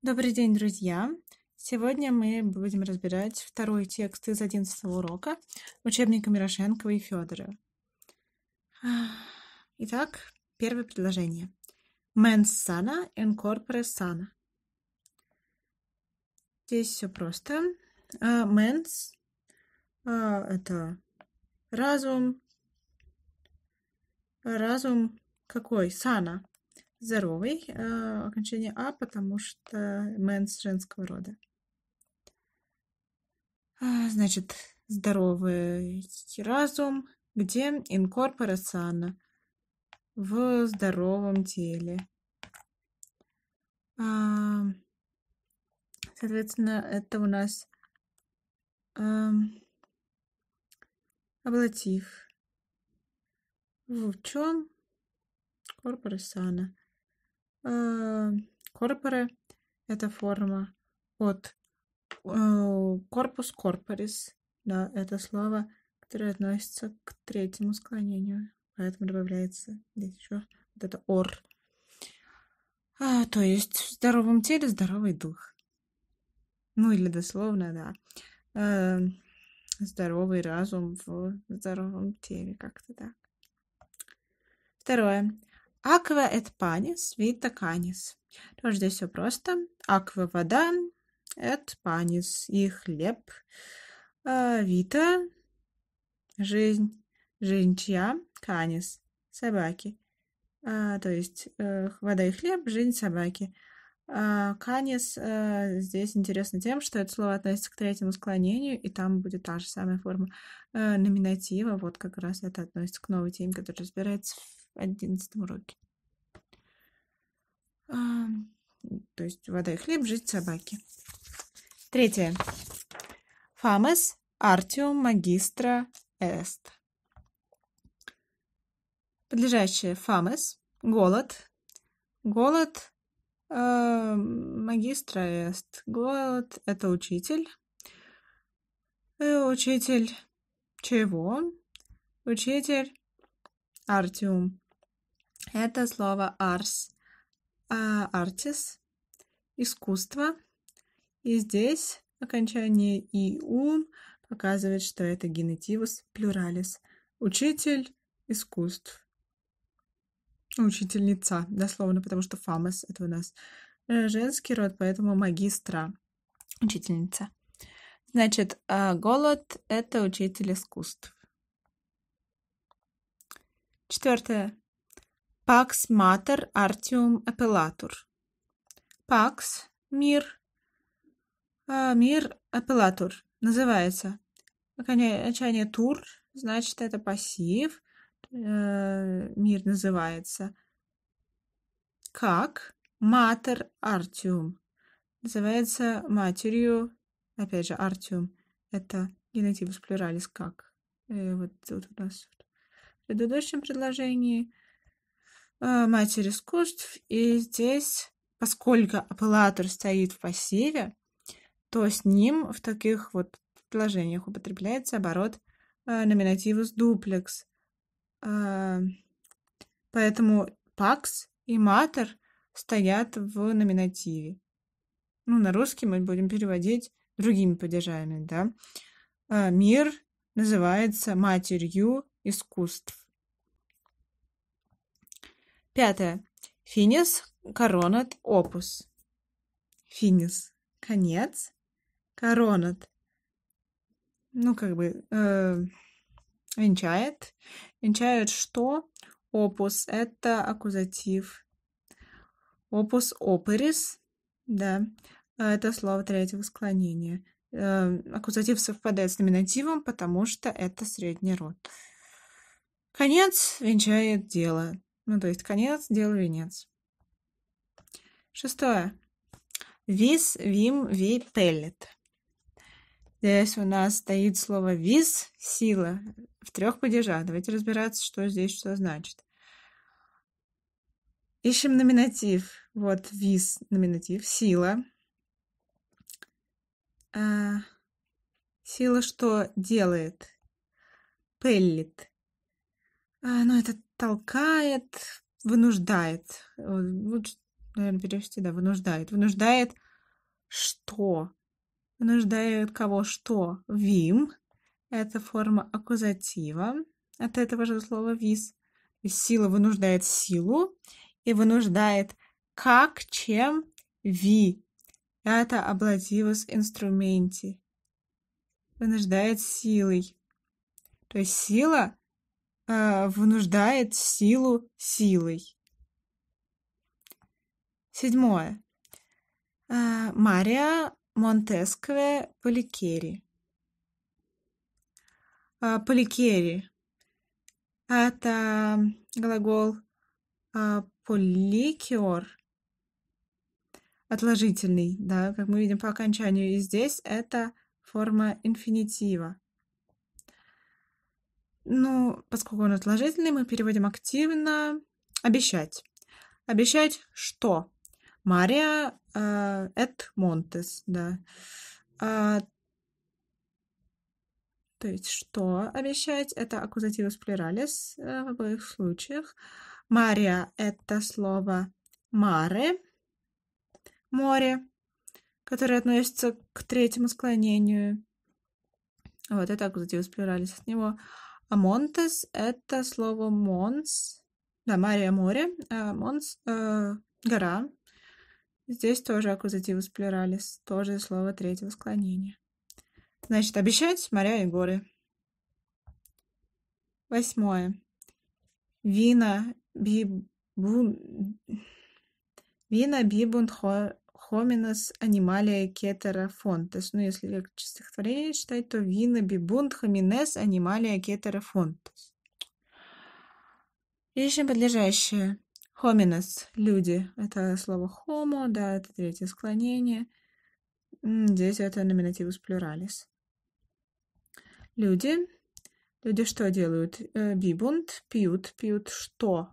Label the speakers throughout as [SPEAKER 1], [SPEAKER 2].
[SPEAKER 1] Добрый день, друзья! Сегодня мы будем разбирать второй текст из 11 урока учебника Мирошенкова и Федора. Итак, первое предложение. Mens sana in corpore sana. Здесь все просто. Mens а, – а, это разум. Разум какой? Сана здоровый, э, окончание А, потому что мэнс женского рода. А, значит, здоровый разум, где инкорпорациана в здоровом теле. А, соответственно, это у нас эм, а, облатив. В чем корпорасана? А, Корпоре – это форма от а, корпус корпорис, да, это слово, которое относится к третьему склонению, поэтому добавляется здесь еще вот это ор. А, то есть в здоровом теле здоровый дух. Ну или дословно, да. Э, здоровый разум в здоровом теле, как-то так. Второе. Аква et panis, vita canis. Тоже здесь все просто. Аква – вода, et panis – и хлеб. Э, вита – жизнь. Жизнь чья? Канис – собаки. А, то есть э, вода и хлеб, жизнь собаки. А, канис э, здесь интересно тем, что это слово относится к третьему склонению, и там будет та же самая форма э, номинатива. Вот как раз это относится к новой теме, которая разбирается в одиннадцатом уроке. А, то есть вода и хлеб, жить собаки. Третье. Фамес Артиум Магистра Эст. Подлежащее Фамес. Голод. Голод э, магистра Эст. Голод – это учитель. И э, учитель чего? Учитель Артиум. Это слово «арс», а, «артис», «искусство». И здесь окончание «иум» показывает, что это генитивус, плюралис, учитель искусств, ну, учительница, дословно, потому что «фамос» — это у нас э, женский род, поэтому магистра, учительница. Значит, а, голод — это учитель искусств. Четвертое. Pax mater artium апеллатур. Pax мир э, мир апеллатур называется. Окончание тур, значит, это пассив. Э, мир называется. Как матер артиум. Называется матерью, опять же, артиум. Это генетив в плюралис как. Э, вот тут у нас в предыдущем предложении Э, матери искусств. И здесь, поскольку апеллатор стоит в пассиве, то с ним в таких вот предложениях употребляется оборот э, номинативус дуплекс. Э, поэтому пакс и матер стоят в номинативе. Ну, на русский мы будем переводить другими падежами, да. Мир называется матерью искусств. Пятое. Финис коронат опус. Финис. Конец. Коронат. Ну, как бы, э, венчает. Венчает что? Опус. Это аккузатив. Опус оперис. Да. А это слово третьего склонения. Э, аккузатив совпадает с номинативом, потому что это средний род. Конец венчает дело. Ну, то есть конец, дел венец. Шестое. Вис, вим, ви, пеллет. Здесь у нас стоит слово вис, сила, в трех падежах. Давайте разбираться, что здесь что значит. Ищем номинатив. Вот вис, номинатив, сила. А, сила что делает? Пеллит. А, ну, это толкает, вынуждает. Лучше, наверное, перевести, да, вынуждает. Вынуждает что? Вынуждает кого что? Вим. Это форма аккузатива. От этого же слова вис. Сила вынуждает силу и вынуждает как, чем, ви. Это обладивус инструменти. Вынуждает силой. То есть сила э, а, внуждает силу силой. Седьмое. А, Мария Монтескве Поликери. А, Поликери. Это глагол э, отложительный, да, как мы видим по окончанию. И здесь это форма инфинитива. Ну, поскольку он отложительный, мы переводим активно. Обещать. Обещать что? Мария э, Эт Монтес, да. А, то есть что обещать? Это аккузативус плюралис э, в обоих случаях. Мария – это слово «маре», «море», которое относится к третьему склонению. Вот, это аккузативус плюралис от него. А Монтес — это слово Монс. Да, Мария море. А Монс э, — гора. Здесь тоже с плюралис. Тоже слово третьего склонения. Значит, обещать моря и горы. Восьмое. Вина бибу... Вина бибун хо Хоминос анималия кетера фонтес. Ну, если как стихотворение читать, то вина бибунт хоминес анималия кетера фонтес. Вещи подлежащее. Хоминес – люди. Это слово homo, да, это третье склонение. Здесь это номинативус плюралис. Люди. Люди что делают? Э, бибунт – пьют. Пьют что?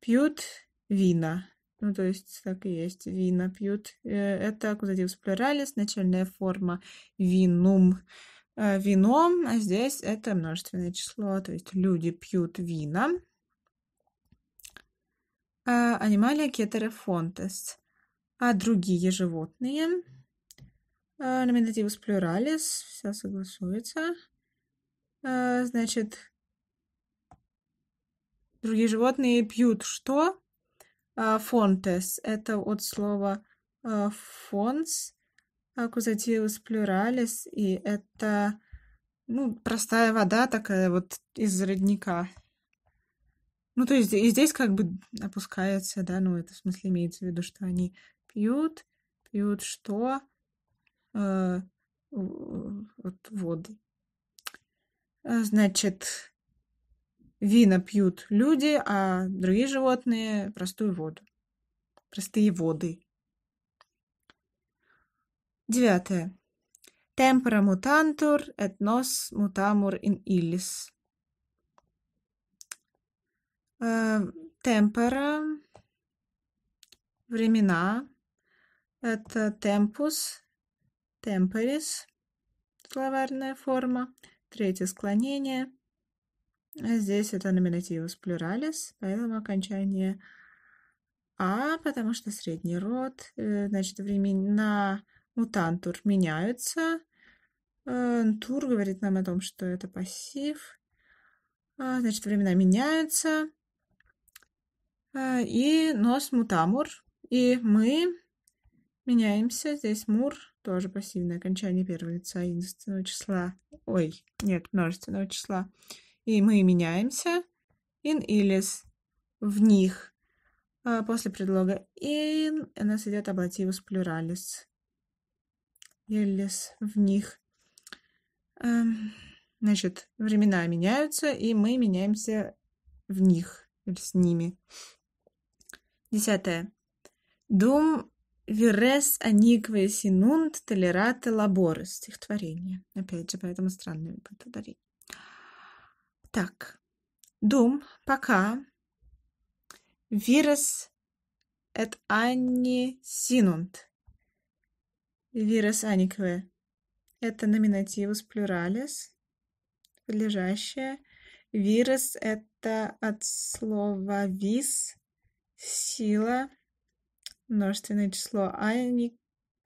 [SPEAKER 1] Пьют вина. Ну, то есть так и есть. Вина пьют. Э, это аккузатив с плюралис, начальная форма винум э, вином, а здесь это множественное число, то есть люди пьют вина. А, анималия фонтес. А другие животные. А, Номинативус плюралис. Все согласуется. А, значит, другие животные пьют что? А, фонтес – это от слова а, фонс, аккузативус плюралис, и это ну, простая вода такая вот из родника. Ну, то есть и здесь как бы опускается, да, ну, это в смысле имеется в виду, что они пьют, пьют что? Э, вот воды. Значит, вина пьют люди, а другие животные простую воду. Простые воды. Девятое. Tempora mutantur et nos mutamur in illis. Темпора э, – времена. Это темпус, темпорис – словарная форма. Третье склонение. Здесь это номинативус плюралис, поэтому окончание «а», потому что средний род, э, значит, времена мутантур меняются. Э, тур говорит нам о том, что это пассив. А, значит, времена меняются. Э, и нос мутамур. И мы меняемся. Здесь мур тоже пассивное окончание первого лица единственного числа. Ой, нет, множественного числа и мы меняемся in илис в них. А, после предлога in у нас идет облативус плюралис. Илис в них. Эм, значит, времена меняются, и мы меняемся в них или с ними. Десятое. Дум Вирес аникве синунт толерате лаборы. Стихотворение. Опять же, поэтому странное подтворение. Так, дум. пока. Вирус et anni sinunt. Вирус аникве. Это номинативус плюралис, подлежащее. Вирус – это от слова «вис» – сила, множественное число. Ани,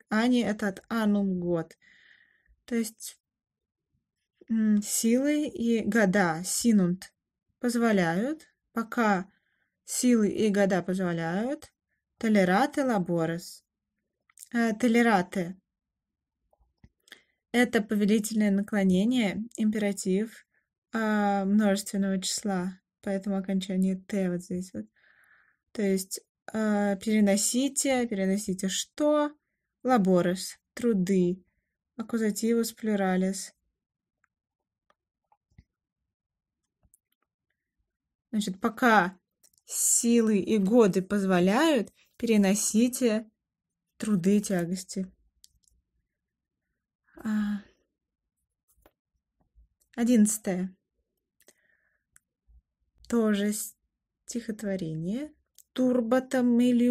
[SPEAKER 1] ани – это от «анум» – год. То есть силы и года, синунт, позволяют, пока силы и года позволяют, толераты лаборес. Э, толераты – это повелительное наклонение, императив а, множественного числа, поэтому окончание «т» вот здесь вот. То есть э, переносите, переносите что? Лаборес, труды, аккузативус плюралис – Значит, пока силы и годы позволяют, переносите труды и тягости. А, одиннадцатое. Тоже стихотворение. Турбатом или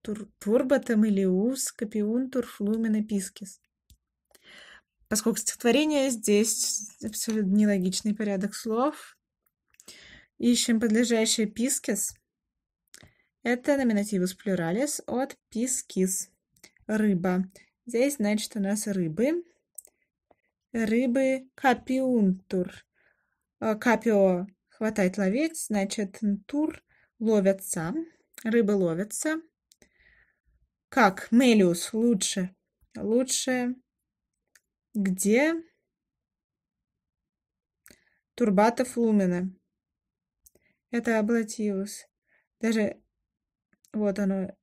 [SPEAKER 1] тур, турбатом или ус, копиунтур, флумина, пискис. Поскольку стихотворение здесь абсолютно нелогичный порядок слов, Ищем подлежащее пискис. Это номинативус плюралис от пискис. Рыба. Здесь, значит, у нас рыбы. Рыбы капиунтур. Э, капио хватать, ловить, значит, тур ловятся. Рыбы ловятся. Как? Мелиус лучше. Лучше. Где? Турбатов Лумина. Это облатиус. Даже вот оно,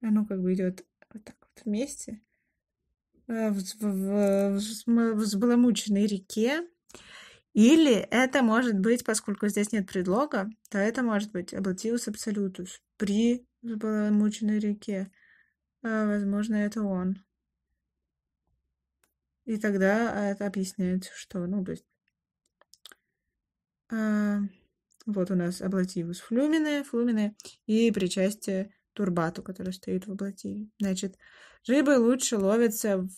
[SPEAKER 1] оно как бы идет вот так вот вместе э, в, в, в взбаламученной реке. Или это может быть, поскольку здесь нет предлога, то это может быть облатиус абсолютус при взбаламученной реке. Э, возможно, это он. И тогда э, это объясняет, что, ну, то есть... Вот у нас облативус флюмине, флюмине и причастие турбату, который стоит в облативе. Значит, рыбы лучше ловятся, в...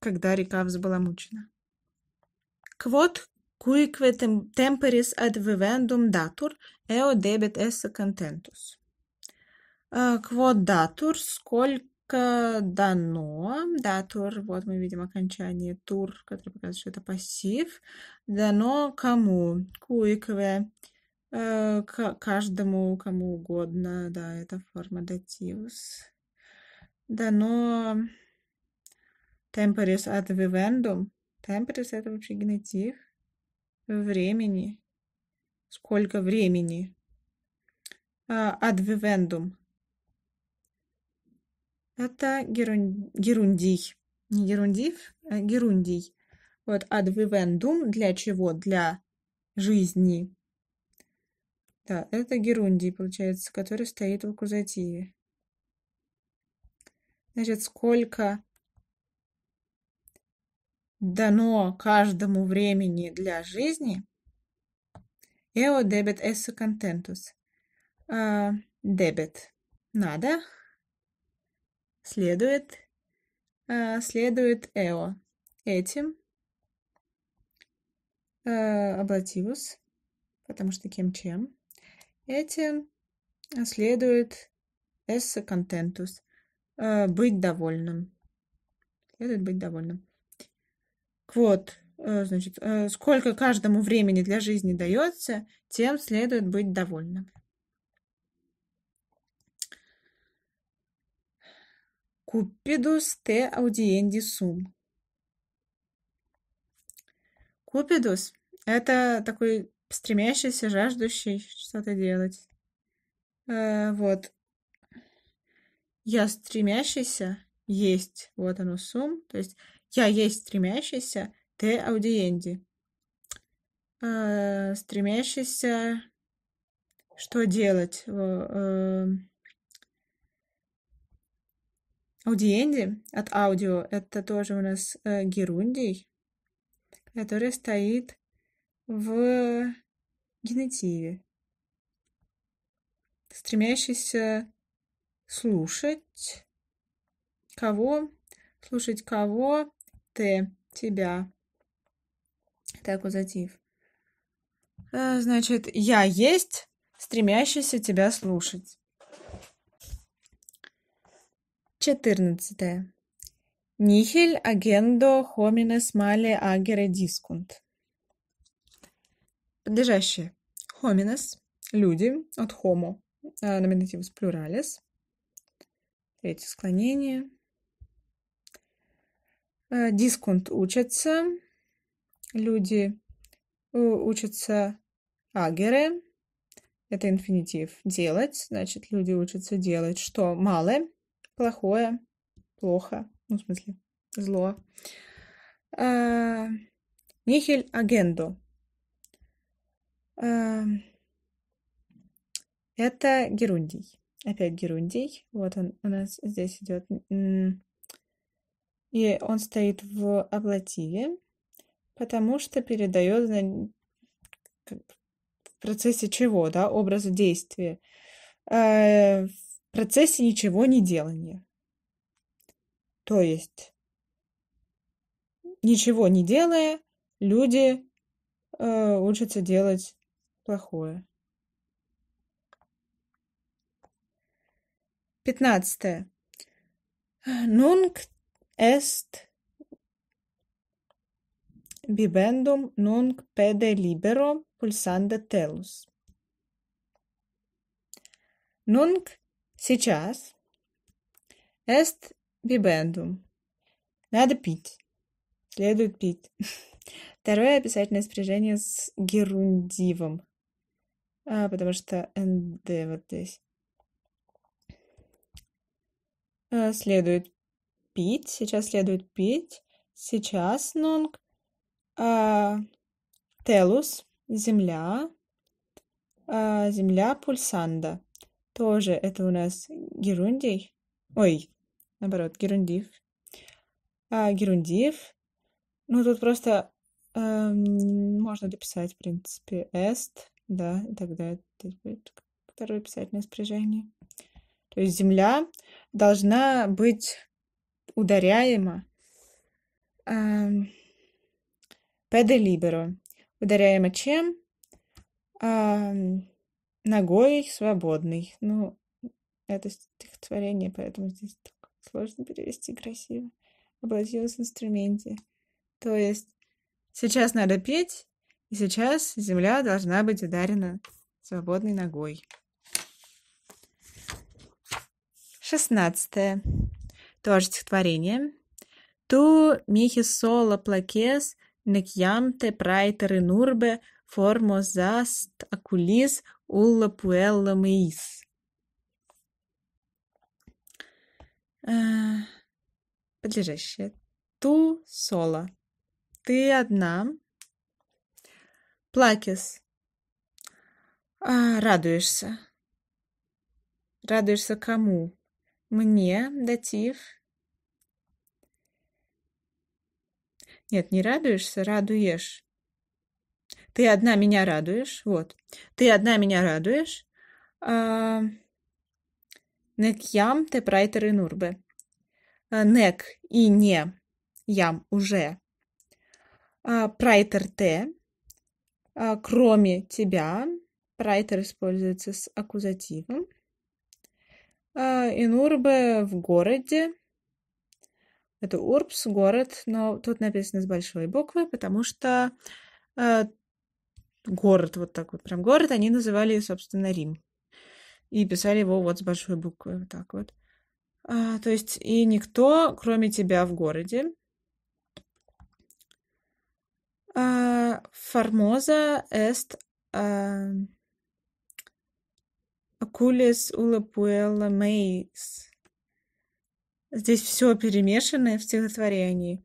[SPEAKER 1] когда река взбаламучена. Квот cuique темперис ad вивендум датур eo debet esse contentus. Квот датур сколько к дано, да, тур, вот мы видим окончание тур, который показывает, что это пассив, дано кому, куикве, э, к каждому, кому угодно, да, это форма дативус. Дано temporis ad vivendum, temporis это вообще генетив, времени, сколько времени, э, ad vivendum, это герун... герундий. Не герундив, а герундий. Вот ad для чего? Для жизни. Да, это герундий, получается, который стоит в аккузативе. Значит, сколько дано каждому времени для жизни? Эо дебет эссо контентус. Дебет. Надо следует, э, следует эо. Этим э, облативус, потому что кем чем. Этим э, следует эссе контентус, быть довольным. Следует быть довольным. Квот, э, значит, сколько каждому времени для жизни дается, тем следует быть довольным. Cupidus te audiendi sum. Купидус — это такой стремящийся, жаждущий что-то делать. Э, вот. Я стремящийся есть. Вот оно, сум. То есть я есть стремящийся, ты аудиенди. Э, стремящийся что делать? Э, э, Аудиенди от аудио, это тоже у нас э, герундий, который стоит в генитиве, стремящийся слушать кого, слушать кого, ты, тебя. Это аккузатив. Э, значит, я есть, стремящийся тебя слушать. Четырнадцатое. Нихель агендо хоминес мале агере дискунт. Подлежащее. Хоминес – люди от homo, номинативус э, pluralis. Третье склонение. Э, дискунт учатся. Люди э, учатся агере. Это инфинитив. Делать. Значит, люди учатся делать что? Мале плохое, плохо, ну, в смысле, зло. А, нихель агендо. А, это герундий. Опять герундий. Вот он у нас здесь идет. И он стоит в аблативе, потому что передает в процессе чего, да, образа действия. А, процессе ничего не делания. То есть, ничего не делая, люди э, учатся делать плохое. Пятнадцатое. Нунг est bibendum nunc pede libero pulsanda telus. Нунг Сейчас. Est bibendum. Надо пить. Следует пить. Второе описательное спряжение с герундивом. А, потому что nd вот здесь. А, следует пить. Сейчас следует пить. Сейчас нонг. А, телус. Земля. А, земля пульсанда. Тоже это у нас Герундий. Ой, наоборот, Герундив. А Герундив. Ну, тут просто э, можно дописать, в принципе, est, да, и тогда это будет второе писательное спряжение. То есть земля должна быть ударяема э, эм, педе либеро. Ударяема чем? Э, Ногой свободный. Ну, это стихотворение, поэтому здесь так сложно перевести красиво. Облачилась в инструменте. То есть сейчас надо петь, и сейчас земля должна быть ударена свободной ногой. Шестнадцатое. Тоже стихотворение. Ту михи соло плакес, некьямте прайтеры нурбе, формозаст акулис, Улла Пуэлла Меис. Э, подлежащее. Ту соло. Ты одна. Плакис. А, радуешься. Радуешься кому? Мне, датив. Нет, не радуешься, радуешь. Ты одна меня радуешь. Вот. Ты одна меня радуешь. А, Нек ям те прайтер и нурбе. А, Нек и не ям уже. А, прайтер те. Кроме тебя. Прайтер используется с аккузативом. Инурбе в городе. Это Урбс, город, но тут написано с большой буквы, потому что город, вот так вот прям город, они называли, собственно, Рим. И писали его вот с большой буквы, вот так вот. А, то есть и никто, кроме тебя в городе. А, Формоза эст а, Акулес ула пуэлла мейс. Здесь все перемешанное в стихотворении.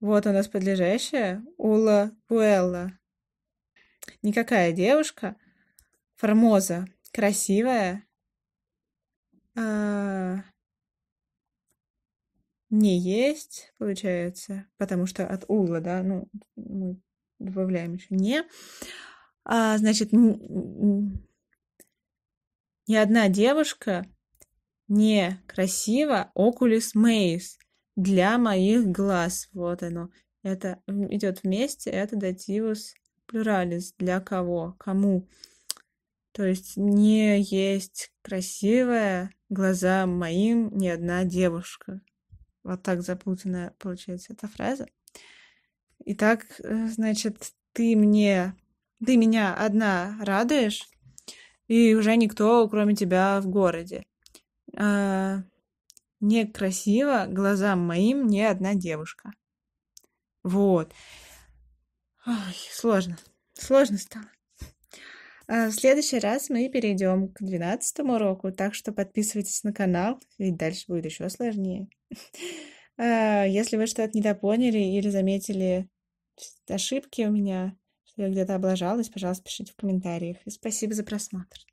[SPEAKER 1] Вот у нас подлежащее. Ула пуэлла. Никакая девушка, формоза, красивая, а... не есть, получается, потому что от угла, да, ну, мы добавляем еще не. А, значит, ни одна девушка не красиво окулис мейс для моих глаз. Вот оно. Это идет вместе, это дативус плюралис, для кого, кому. То есть не есть красивая глаза моим ни одна девушка. Вот так запутанная получается эта фраза. Итак, э, значит, ты мне, ты меня одна радуешь, и уже никто, кроме тебя, в городе. А, некрасиво глазам моим ни одна девушка. Вот. Ой, сложно. Сложно стало. А, в следующий раз мы перейдем к 12 уроку, так что подписывайтесь на канал, и дальше будет еще сложнее. А, если вы что-то недопоняли или заметили ошибки у меня, что я где-то облажалась, пожалуйста, пишите в комментариях. И спасибо за просмотр.